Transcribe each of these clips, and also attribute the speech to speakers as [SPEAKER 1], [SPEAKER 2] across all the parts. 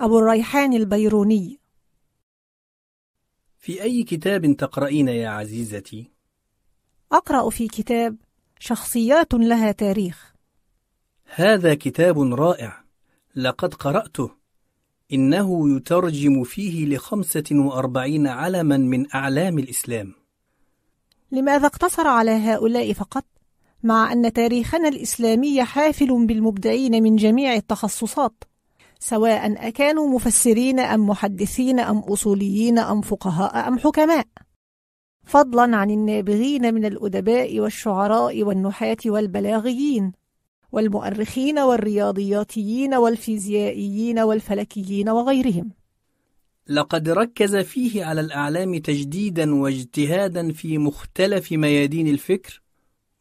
[SPEAKER 1] أبو الريحان البيروني
[SPEAKER 2] في أي كتاب تقرأين يا عزيزتي؟
[SPEAKER 1] أقرأ في كتاب شخصيات لها تاريخ
[SPEAKER 2] هذا كتاب رائع لقد قرأته إنه يترجم فيه لخمسة وأربعين علما من أعلام الإسلام
[SPEAKER 1] لماذا اقتصر على هؤلاء فقط؟ مع أن تاريخنا الإسلامي حافل بالمبدعين من جميع التخصصات سواء أكانوا مفسرين أم محدثين أم أصوليين أم فقهاء أم حكماء فضلا عن النابغين من الأدباء والشعراء والنحاة والبلاغيين والمؤرخين والرياضياتيين والفيزيائيين والفلكيين وغيرهم
[SPEAKER 2] لقد ركز فيه على الأعلام تجديدا واجتهادا في مختلف ميادين الفكر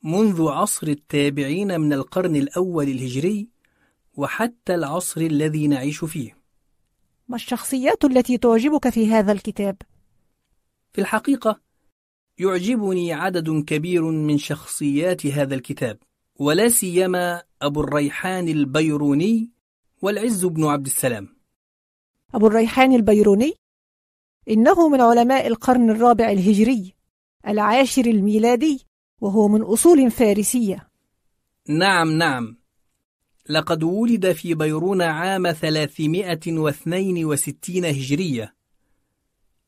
[SPEAKER 2] منذ عصر التابعين من القرن الأول الهجري وحتى العصر الذي نعيش فيه
[SPEAKER 1] ما الشخصيات التي تعجبك في هذا الكتاب؟
[SPEAKER 2] في الحقيقة يعجبني عدد كبير من شخصيات هذا الكتاب ولا سيما أبو الريحان البيروني والعز بن عبد السلام
[SPEAKER 1] أبو الريحان البيروني إنه من علماء القرن الرابع الهجري العاشر الميلادي وهو من أصول فارسية
[SPEAKER 2] نعم نعم لقد ولد في بيرون عام 362 هجرية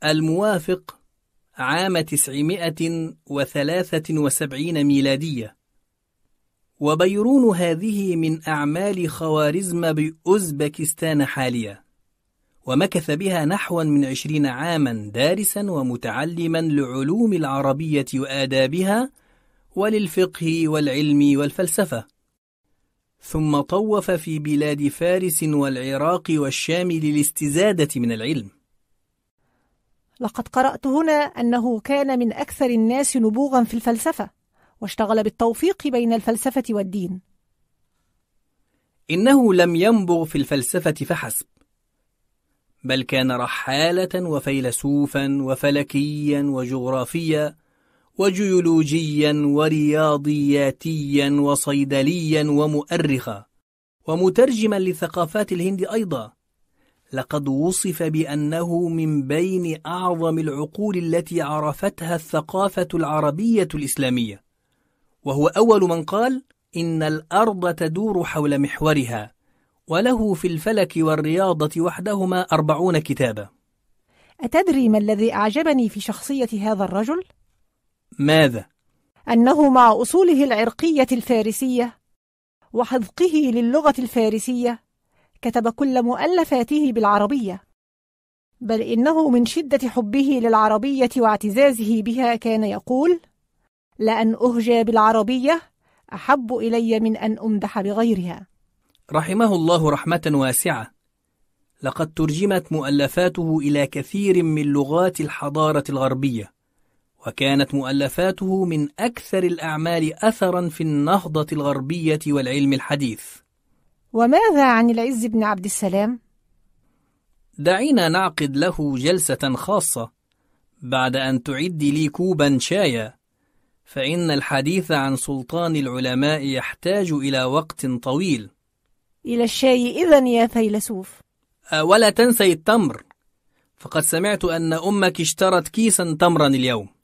[SPEAKER 2] الموافق عام 973 ميلادية وبيرون هذه من أعمال خوارزم بأوزبكستان حاليا ومكث بها نحو من عشرين عاما دارسا ومتعلما لعلوم العربية وآدابها وللفقه والعلم والفلسفة ثم طوف في بلاد فارس والعراق والشام للاستزادة من العلم
[SPEAKER 1] لقد قرأت هنا أنه كان من أكثر الناس نبوغا في الفلسفة واشتغل بالتوفيق بين الفلسفة والدين
[SPEAKER 2] إنه لم ينبغ في الفلسفة فحسب بل كان رحالة وفيلسوفا وفلكيا وجغرافيا وجيولوجيا ورياضياتيا وصيدليا ومؤرخا ومترجما لثقافات الهند أيضا لقد وصف بأنه من بين أعظم العقول التي عرفتها الثقافة العربية الإسلامية وهو أول من قال إن الأرض تدور حول محورها وله في الفلك والرياضة وحدهما أربعون كتابا
[SPEAKER 1] أتدري ما الذي أعجبني في شخصية هذا الرجل؟ ماذا؟ أنه مع أصوله العرقية الفارسية وحذقه للغة الفارسية كتب كل مؤلفاته بالعربية بل إنه من شدة حبه للعربية واعتزازه بها كان يقول لأن أهجى بالعربية أحب إلي من أن أمدح بغيرها
[SPEAKER 2] رحمه الله رحمة واسعة لقد ترجمت مؤلفاته إلى كثير من لغات الحضارة الغربية وكانت مؤلفاته من أكثر الأعمال أثرا في النهضة الغربية والعلم الحديث
[SPEAKER 1] وماذا عن العز بن عبد السلام؟
[SPEAKER 2] دعينا نعقد له جلسة خاصة بعد أن تعد لي كوبا شايا فإن الحديث عن سلطان العلماء يحتاج إلى وقت طويل
[SPEAKER 1] إلى الشاي إذا يا فيلسوف
[SPEAKER 2] أه، ولا تنسي التمر فقد سمعت أن أمك اشترت كيسا تمرا اليوم